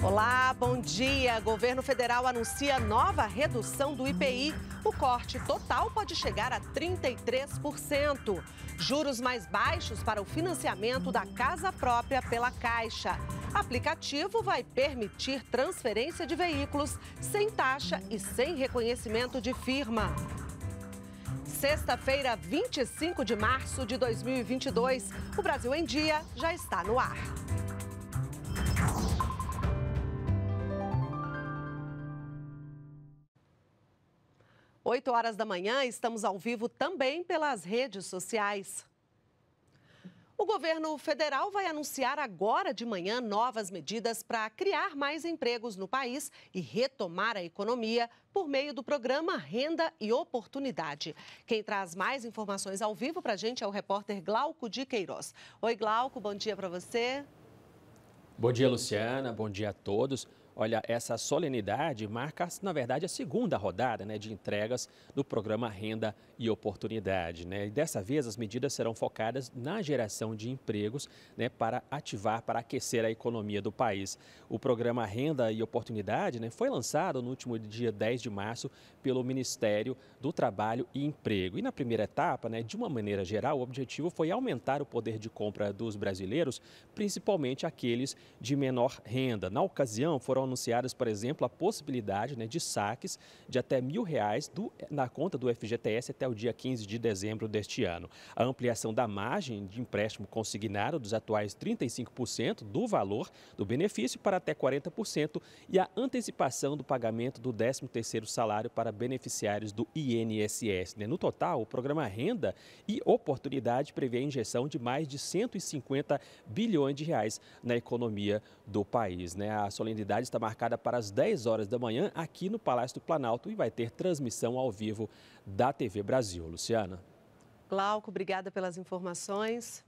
Olá, bom dia. Governo federal anuncia nova redução do IPI. O corte total pode chegar a 33%. Juros mais baixos para o financiamento da casa própria pela Caixa. Aplicativo vai permitir transferência de veículos sem taxa e sem reconhecimento de firma. Sexta-feira, 25 de março de 2022. O Brasil em Dia já está no ar. 8 horas da manhã, estamos ao vivo também pelas redes sociais. O governo federal vai anunciar agora de manhã novas medidas para criar mais empregos no país e retomar a economia por meio do programa Renda e Oportunidade. Quem traz mais informações ao vivo para a gente é o repórter Glauco de Queiroz. Oi, Glauco, bom dia para você. Bom dia, Luciana, bom dia a todos. Olha, essa solenidade marca, na verdade, a segunda rodada né, de entregas do programa Renda e Oportunidade. Né? E dessa vez, as medidas serão focadas na geração de empregos né, para ativar, para aquecer a economia do país. O programa Renda e Oportunidade né, foi lançado no último dia 10 de março pelo Ministério do Trabalho e Emprego. E na primeira etapa, né, de uma maneira geral, o objetivo foi aumentar o poder de compra dos brasileiros, principalmente aqueles de menor renda. Na ocasião, foram anunciadas, por exemplo, a possibilidade né, de saques de até mil reais do, na conta do FGTS até o dia 15 de dezembro deste ano. A ampliação da margem de empréstimo consignado dos atuais 35% do valor do benefício para até 40% e a antecipação do pagamento do 13º salário para beneficiários do INSS. Né? No total, o programa Renda e Oportunidade prevê a injeção de mais de 150 bilhões de reais na economia do país. Né? A solenidade está está marcada para as 10 horas da manhã aqui no Palácio do Planalto e vai ter transmissão ao vivo da TV Brasil. Luciana. Glauco, obrigada pelas informações.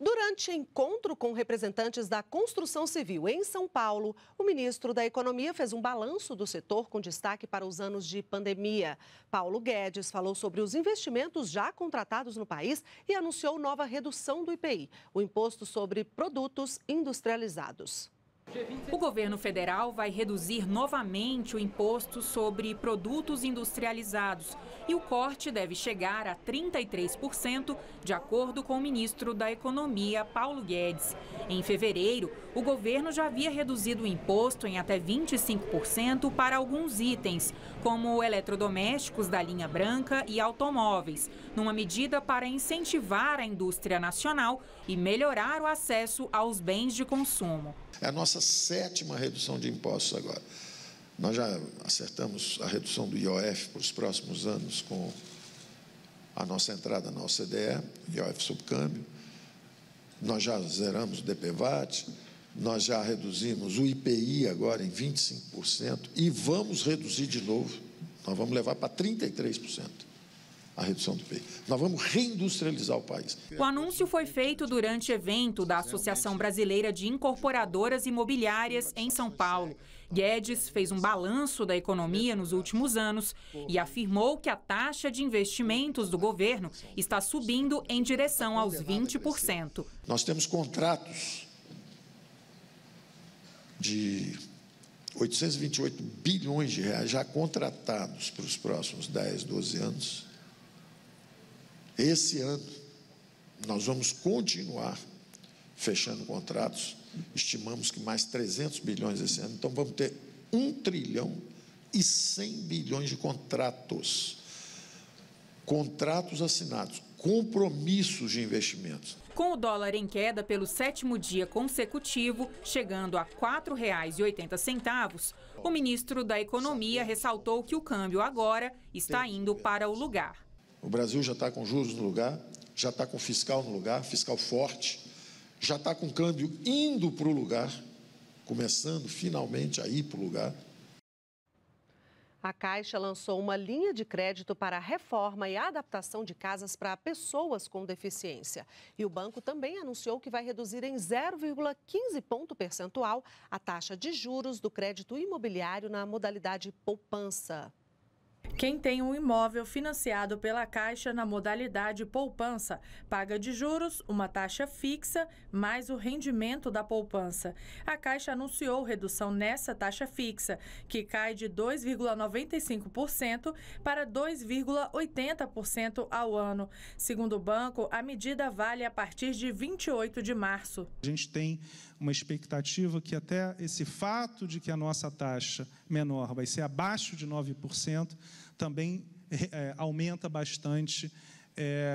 Durante encontro com representantes da construção civil em São Paulo, o ministro da Economia fez um balanço do setor com destaque para os anos de pandemia. Paulo Guedes falou sobre os investimentos já contratados no país e anunciou nova redução do IPI, o imposto sobre produtos industrializados. O governo federal vai reduzir novamente o imposto sobre produtos industrializados e o corte deve chegar a 33%, de acordo com o ministro da Economia, Paulo Guedes. Em fevereiro, o governo já havia reduzido o imposto em até 25% para alguns itens, como eletrodomésticos da linha branca e automóveis, numa medida para incentivar a indústria nacional e melhorar o acesso aos bens de consumo. É a nossa sétima redução de impostos agora. Nós já acertamos a redução do IOF para os próximos anos com a nossa entrada na OCDE, IOF subcâmbio. Nós já zeramos o DPVAT, nós já reduzimos o IPI agora em 25% e vamos reduzir de novo. Nós vamos levar para 33% a redução do PIB. Nós vamos reindustrializar o país. O anúncio foi feito durante evento da Associação Brasileira de Incorporadoras Imobiliárias em São Paulo. Guedes fez um balanço da economia nos últimos anos e afirmou que a taxa de investimentos do governo está subindo em direção aos 20%. Nós temos contratos de 828 bilhões de reais já contratados para os próximos 10, 12 anos esse ano, nós vamos continuar fechando contratos. Estimamos que mais 300 bilhões esse ano. Então, vamos ter 1 trilhão e 100 bilhões de contratos. Contratos assinados, compromissos de investimentos. Com o dólar em queda pelo sétimo dia consecutivo, chegando a R$ 4,80, o ministro da Economia ressaltou que o câmbio agora está indo para o lugar. O Brasil já está com juros no lugar, já está com fiscal no lugar, fiscal forte, já está com câmbio indo para o lugar, começando finalmente a ir para o lugar. A Caixa lançou uma linha de crédito para a reforma e adaptação de casas para pessoas com deficiência. E o banco também anunciou que vai reduzir em 0,15 ponto percentual a taxa de juros do crédito imobiliário na modalidade poupança. Quem tem um imóvel financiado pela Caixa na modalidade poupança paga de juros uma taxa fixa mais o rendimento da poupança. A Caixa anunciou redução nessa taxa fixa, que cai de 2,95% para 2,80% ao ano. Segundo o banco, a medida vale a partir de 28 de março. A gente tem uma expectativa que até esse fato de que a nossa taxa menor vai ser abaixo de 9%, também é, aumenta bastante é,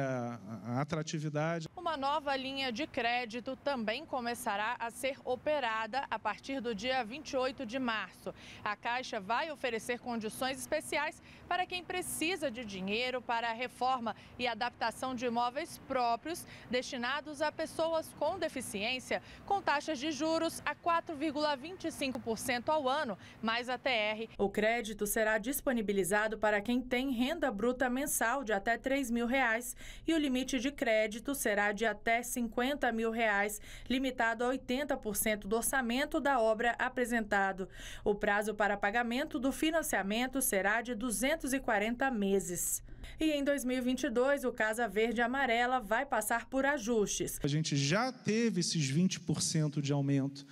a atratividade. Uma nova linha de crédito também começará a ser operada a partir do dia 28 de março. A Caixa vai oferecer condições especiais para quem precisa de dinheiro para a reforma e adaptação de imóveis próprios destinados a pessoas com deficiência, com taxas de juros a 4,25% ao ano, mais a TR. O crédito será disponibilizado para quem tem renda bruta mensal de até 3 mil reais reais e o limite de crédito será de até 50 mil reais, limitado a 80% do orçamento da obra apresentado. O prazo para pagamento do financiamento será de 240 meses. E em 2022, o Casa Verde Amarela vai passar por ajustes. A gente já teve esses 20% de aumento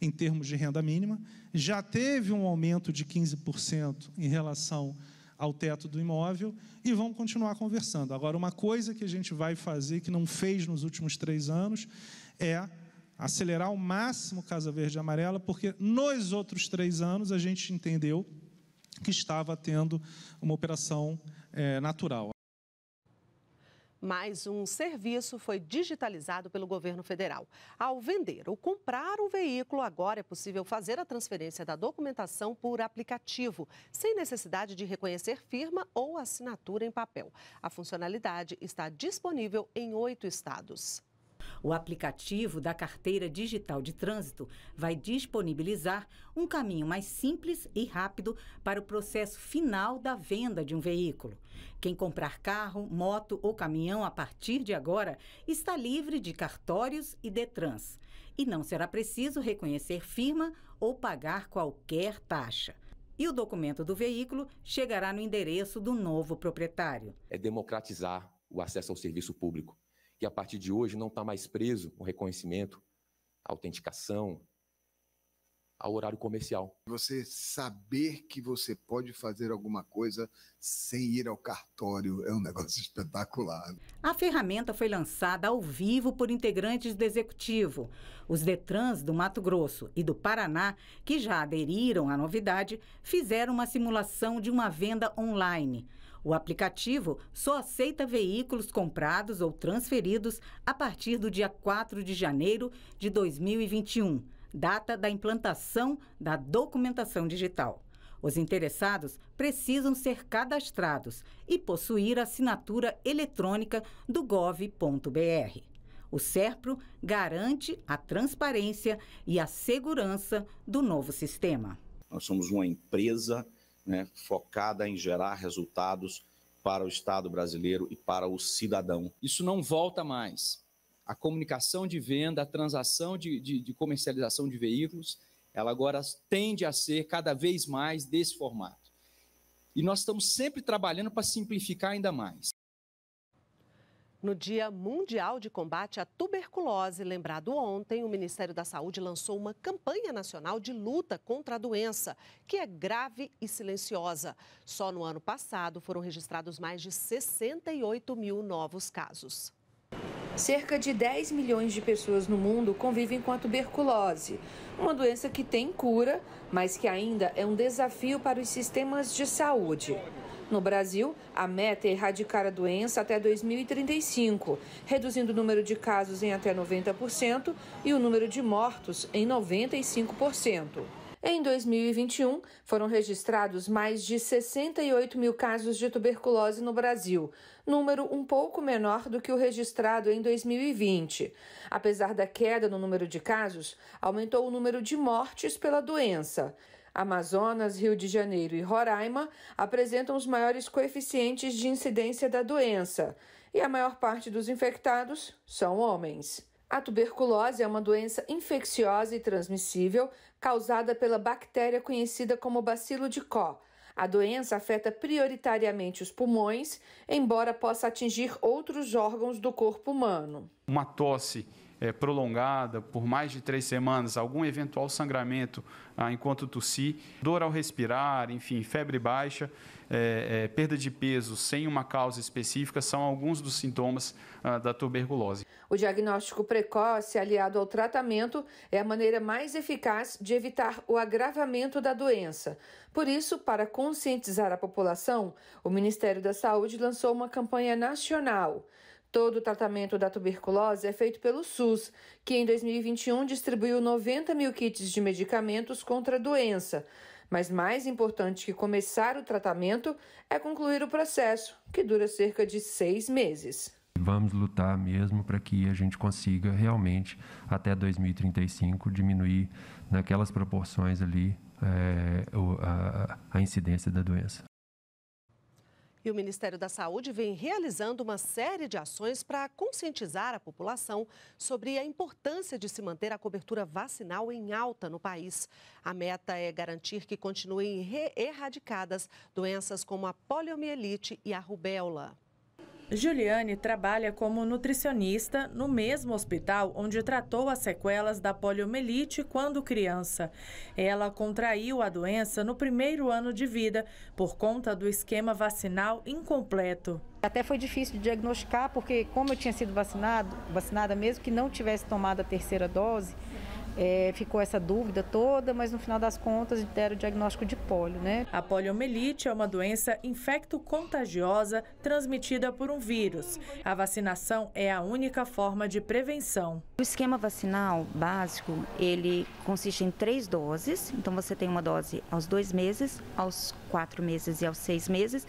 em termos de renda mínima, já teve um aumento de 15% em relação ao teto do imóvel e vamos continuar conversando. Agora, uma coisa que a gente vai fazer que não fez nos últimos três anos é acelerar ao máximo Casa Verde e Amarela, porque nos outros três anos a gente entendeu que estava tendo uma operação é, natural mas um serviço foi digitalizado pelo governo federal. Ao vender ou comprar um veículo, agora é possível fazer a transferência da documentação por aplicativo, sem necessidade de reconhecer firma ou assinatura em papel. A funcionalidade está disponível em oito estados. O aplicativo da carteira digital de trânsito vai disponibilizar um caminho mais simples e rápido para o processo final da venda de um veículo. Quem comprar carro, moto ou caminhão a partir de agora está livre de cartórios e Detrans e não será preciso reconhecer firma ou pagar qualquer taxa e o documento do veículo chegará no endereço do novo proprietário. É democratizar o acesso ao serviço público que a partir de hoje não está mais preso o reconhecimento, a autenticação, ao horário comercial. Você saber que você pode fazer alguma coisa sem ir ao cartório é um negócio espetacular. A ferramenta foi lançada ao vivo por integrantes do executivo. Os Detrans do Mato Grosso e do Paraná, que já aderiram à novidade, fizeram uma simulação de uma venda online. O aplicativo só aceita veículos comprados ou transferidos a partir do dia 4 de janeiro de 2021, data da implantação da documentação digital. Os interessados precisam ser cadastrados e possuir assinatura eletrônica do gov.br. O SERPRO garante a transparência e a segurança do novo sistema. Nós somos uma empresa né, focada em gerar resultados para o Estado brasileiro e para o cidadão. Isso não volta mais. A comunicação de venda, a transação de, de, de comercialização de veículos, ela agora tende a ser cada vez mais desse formato. E nós estamos sempre trabalhando para simplificar ainda mais. No Dia Mundial de Combate à Tuberculose, lembrado ontem, o Ministério da Saúde lançou uma campanha nacional de luta contra a doença, que é grave e silenciosa. Só no ano passado foram registrados mais de 68 mil novos casos. Cerca de 10 milhões de pessoas no mundo convivem com a tuberculose, uma doença que tem cura, mas que ainda é um desafio para os sistemas de saúde. No Brasil, a meta é erradicar a doença até 2035, reduzindo o número de casos em até 90% e o número de mortos em 95%. Em 2021, foram registrados mais de 68 mil casos de tuberculose no Brasil, número um pouco menor do que o registrado em 2020. Apesar da queda no número de casos, aumentou o número de mortes pela doença. Amazonas, Rio de Janeiro e Roraima apresentam os maiores coeficientes de incidência da doença, e a maior parte dos infectados são homens. A tuberculose é uma doença infecciosa e transmissível causada pela bactéria conhecida como bacilo de Koch. A doença afeta prioritariamente os pulmões, embora possa atingir outros órgãos do corpo humano. Uma tosse é, prolongada por mais de três semanas, algum eventual sangramento ah, enquanto tossi, dor ao respirar, enfim, febre baixa, é, é, perda de peso sem uma causa específica são alguns dos sintomas ah, da tuberculose. O diagnóstico precoce, aliado ao tratamento, é a maneira mais eficaz de evitar o agravamento da doença. Por isso, para conscientizar a população, o Ministério da Saúde lançou uma campanha nacional. Todo o tratamento da tuberculose é feito pelo SUS, que em 2021 distribuiu 90 mil kits de medicamentos contra a doença. Mas mais importante que começar o tratamento é concluir o processo, que dura cerca de seis meses. Vamos lutar mesmo para que a gente consiga realmente, até 2035, diminuir naquelas proporções ali é, a, a incidência da doença. E o Ministério da Saúde vem realizando uma série de ações para conscientizar a população sobre a importância de se manter a cobertura vacinal em alta no país. A meta é garantir que continuem erradicadas doenças como a poliomielite e a rubéola. Juliane trabalha como nutricionista no mesmo hospital onde tratou as sequelas da poliomielite quando criança. Ela contraiu a doença no primeiro ano de vida por conta do esquema vacinal incompleto. Até foi difícil de diagnosticar porque como eu tinha sido vacinado, vacinada mesmo que não tivesse tomado a terceira dose, é, ficou essa dúvida toda, mas no final das contas deram o diagnóstico de polio. né? A poliomielite é uma doença infecto-contagiosa transmitida por um vírus. A vacinação é a única forma de prevenção. O esquema vacinal básico, ele consiste em três doses. Então você tem uma dose aos dois meses, aos quatro meses e aos seis meses,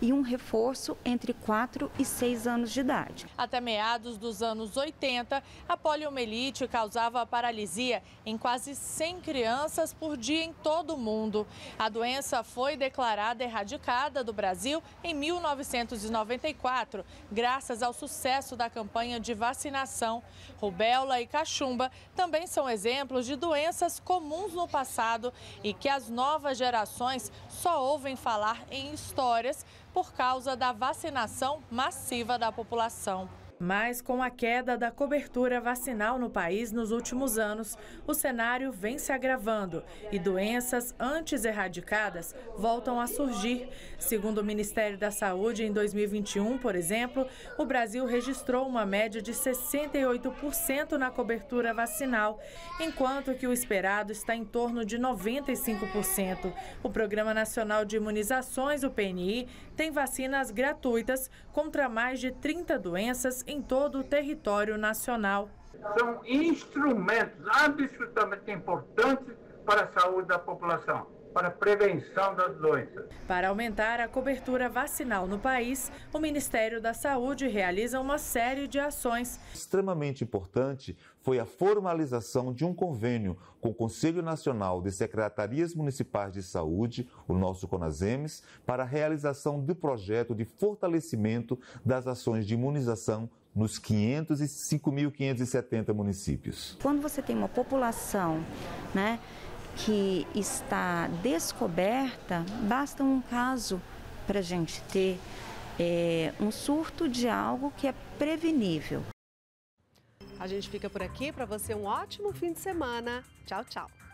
e um reforço entre quatro e seis anos de idade. Até meados dos anos 80, a poliomielite causava paralisia em quase 100 crianças por dia em todo o mundo. A doença foi declarada erradicada do Brasil em 1994, graças ao sucesso da campanha de vacinação. Rubéola e cachumba também são exemplos de doenças comuns no passado e que as novas gerações só ouvem falar em histórias por causa da vacinação massiva da população. Mas com a queda da cobertura vacinal no país nos últimos anos, o cenário vem se agravando e doenças antes erradicadas voltam a surgir. Segundo o Ministério da Saúde, em 2021, por exemplo, o Brasil registrou uma média de 68% na cobertura vacinal, enquanto que o esperado está em torno de 95%. O Programa Nacional de Imunizações, o PNI, tem vacinas gratuitas contra mais de 30 doenças em todo o território nacional. São instrumentos absolutamente importantes para a saúde da população para prevenção das doenças. Para aumentar a cobertura vacinal no país, o Ministério da Saúde realiza uma série de ações. Extremamente importante foi a formalização de um convênio com o Conselho Nacional de Secretarias Municipais de Saúde, o nosso CONASEMES, para a realização do projeto de fortalecimento das ações de imunização nos 505.570 municípios. Quando você tem uma população, né? que está descoberta, basta um caso para a gente ter é, um surto de algo que é prevenível. A gente fica por aqui para você um ótimo fim de semana. Tchau, tchau.